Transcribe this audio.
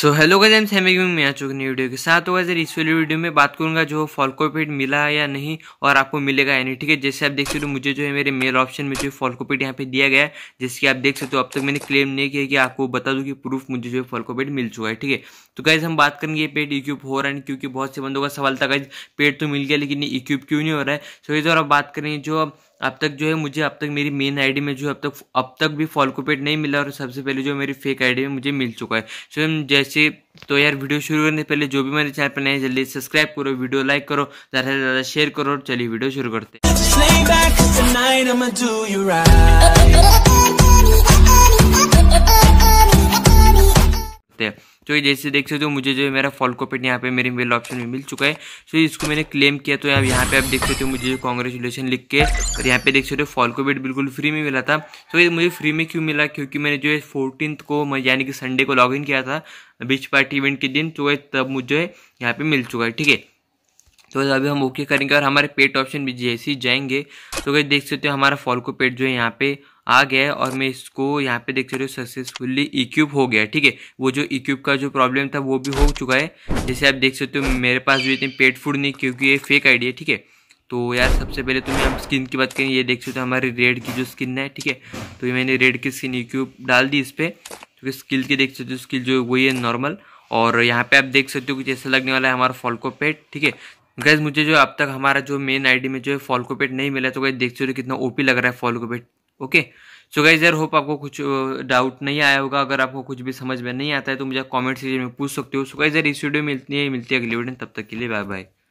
so hello गज M सैमिंग में आ चुके नई वीडियो के साथ तो सर इस वाली वीडियो में बात करूंगा जो फॉलकोपेड मिला है या नहीं और आपको मिलेगा या नहीं ठीक है जैसे आप देख सकते हो मुझे जो है मेरे मेल ऑप्शन में जो फॉलकोपेड यहाँ पे दिया गया है जैसे आप देख सकते हो अब तक मैंने क्लेम नहीं किया कि आपको बता दूँ कि प्रूफ मुझे जो है फॉलकोपेड मिल चुका है ठीक है तो गैस हम बात करेंगे पेड इक्यूब हो रहा है क्योंकि बहुत से बंदों का सवाल था गैस पेड तो मिल गया लेकिन इक्यूब क्यों नहीं हो रहा है सो इस और आप बात करें जो अब तक जो है मुझे अब तक मेरी मेन आईडी में जो अब तक अब तक भी फॉल कोपेट नहीं मिला और सबसे पहले जो मेरी फेक आईडी में मुझे मिल चुका है सो जैसे तो यार वीडियो शुरू करने पहले जो भी मेरे चैनल पर नए जल्दी सब्सक्राइब करो वीडियो लाइक करो ज़्यादा से ज़्यादा शेयर करो और चलिए वीडियो शुरू करते हैं सकते हैं तो ये जैसे देख सकते हो मुझे जो है मेरा फॉल कॉपेट यहाँ पे मेरे मेल ऑप्शन में मिल चुका है सो तो इसको मैंने क्लेम किया तो अब यहाँ पे आप देख सकते हो मुझे कॉन्ग्रेचुलेसन लिख के और यहाँ पे देख सकते हो फॉल कॉपेट बिल्कुल फ्री में मिला था तो ये मुझे फ्री में क्यों मिला क्योंकि मैंने जो है फोर्टीन को यानी कि संडे को लॉग किया था बीच पार्टी इवेंट के दिन तो तब मुझे यहाँ पर मिल चुका है ठीक है तो अभी हम ओके करेंगे और हमारे पेट ऑप्शन भी जैसे ही जाएंगे तो कहीं देख सकते हो हमारा फॉल्को पेट जो है यहाँ पे आ गया है और मैं इसको यहाँ पे देख सकते हो सक्सेसफुली इक्यूब हो गया ठीक है वो जो इक्यूब का जो प्रॉब्लम था वो भी हो चुका है जैसे आप देख सकते हो मेरे पास भी इतनी पेट फूड नहीं क्योंकि ये फेक आइडिया है ठीक है तो यार सबसे पहले तुम्हें तो हम स्किन की बात करें ये देख सकते हो हमारी रेड की जो स्किन है ठीक है तो ये मैंने रेड की स्किन इक्यूब डाल दी इस पर क्योंकि स्किल की देख सकते हो स्किल जो वही है नॉर्मल और यहाँ पे आप देख सकते हो कि जैसा लगने वाला है हमारा फॉल्को पेट ठीक है गैस मुझे जो अब तक हमारा जो मेन आईडी में जो है फॉल्को पेट नहीं मिला तो गैस देख सकते हो कितना ओपी लग रहा है फॉल्को पेट ओके सो गाइज यार होप आपको कुछ डाउट नहीं आया होगा अगर आपको कुछ भी समझ में नहीं आता है तो मुझे कमेंट सेक्शन में पूछ सकते हो सो गाइज यार इस वीडियो में मिलती है मिलती है अगली वीडियो तब तक के लिए बाय बाय